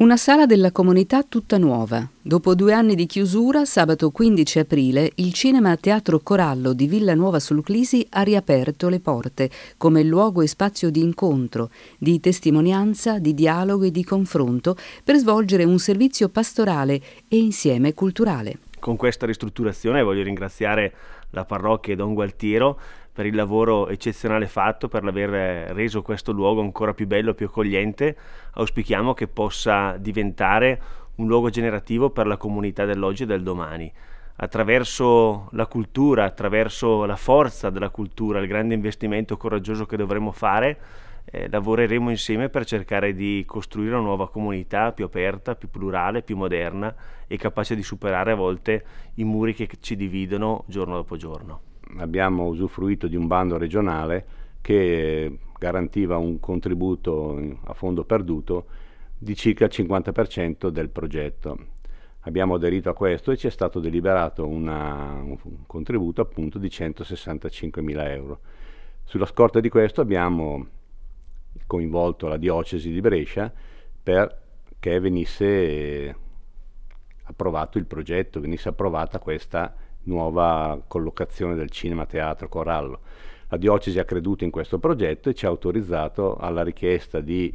Una sala della comunità tutta nuova. Dopo due anni di chiusura, sabato 15 aprile, il Cinema Teatro Corallo di Villanuova sul Clisi ha riaperto le porte come luogo e spazio di incontro, di testimonianza, di dialogo e di confronto per svolgere un servizio pastorale e insieme culturale. Con questa ristrutturazione voglio ringraziare la parrocchia e Don Gualtiero per il lavoro eccezionale fatto, per aver reso questo luogo ancora più bello, più accogliente. Auspichiamo che possa diventare un luogo generativo per la comunità dell'oggi e del domani. Attraverso la cultura, attraverso la forza della cultura, il grande investimento coraggioso che dovremo fare, eh, lavoreremo insieme per cercare di costruire una nuova comunità più aperta, più plurale, più moderna e capace di superare a volte i muri che ci dividono giorno dopo giorno abbiamo usufruito di un bando regionale che garantiva un contributo a fondo perduto di circa il 50% del progetto. Abbiamo aderito a questo e ci è stato deliberato una, un contributo appunto di 165.000 euro. Sulla scorta di questo abbiamo coinvolto la diocesi di Brescia perché venisse approvato il progetto, venisse approvata questa nuova collocazione del cinema teatro Corallo. La diocesi ha creduto in questo progetto e ci ha autorizzato alla richiesta di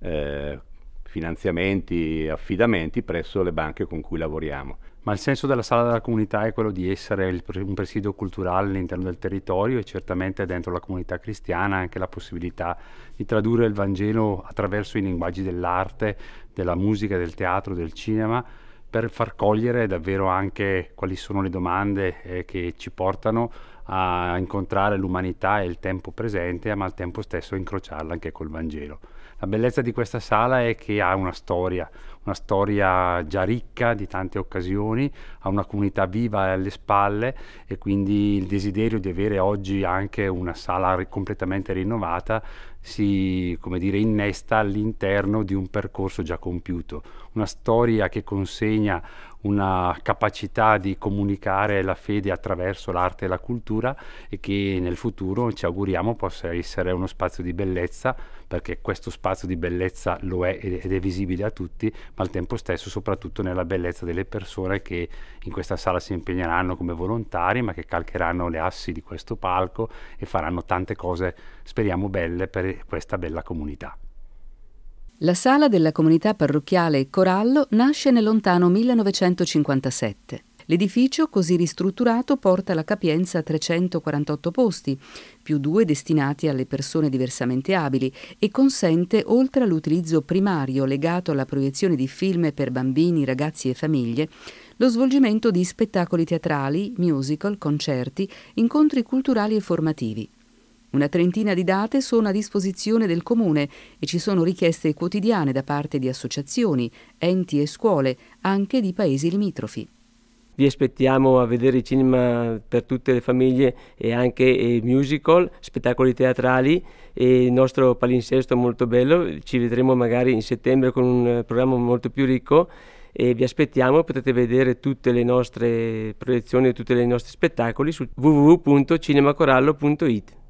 eh, finanziamenti, affidamenti presso le banche con cui lavoriamo. Ma il senso della sala della comunità è quello di essere il, un presidio culturale all'interno del territorio e certamente dentro la comunità cristiana anche la possibilità di tradurre il Vangelo attraverso i linguaggi dell'arte, della musica, del teatro, del cinema per far cogliere davvero anche quali sono le domande eh, che ci portano a incontrare l'umanità e il tempo presente, ma al tempo stesso incrociarla anche col Vangelo. La bellezza di questa sala è che ha una storia, una storia già ricca di tante occasioni, ha una comunità viva alle spalle e quindi il desiderio di avere oggi anche una sala completamente rinnovata si dire, innesta all'interno di un percorso già compiuto, una storia che consegna una capacità di comunicare la fede attraverso l'arte e la cultura e che nel futuro ci auguriamo possa essere uno spazio di bellezza, perché questo spazio di bellezza lo è ed è visibile a tutti, ma al tempo stesso soprattutto nella bellezza delle persone che in questa sala si impegneranno come volontari, ma che calcheranno le assi di questo palco e faranno tante cose, speriamo, belle per questa bella comunità. La sala della comunità parrocchiale Corallo nasce nel lontano 1957. L'edificio così ristrutturato porta la capienza a 348 posti, più due destinati alle persone diversamente abili e consente, oltre all'utilizzo primario legato alla proiezione di film per bambini, ragazzi e famiglie, lo svolgimento di spettacoli teatrali, musical, concerti, incontri culturali e formativi. Una trentina di date sono a disposizione del Comune e ci sono richieste quotidiane da parte di associazioni, enti e scuole, anche di paesi limitrofi. Vi aspettiamo a vedere cinema per tutte le famiglie e anche musical, spettacoli teatrali e il nostro palinsesto molto bello. Ci vedremo magari in settembre con un programma molto più ricco e vi aspettiamo, potete vedere tutte le nostre proiezioni e tutti i nostri spettacoli su www.cinemacorallo.it.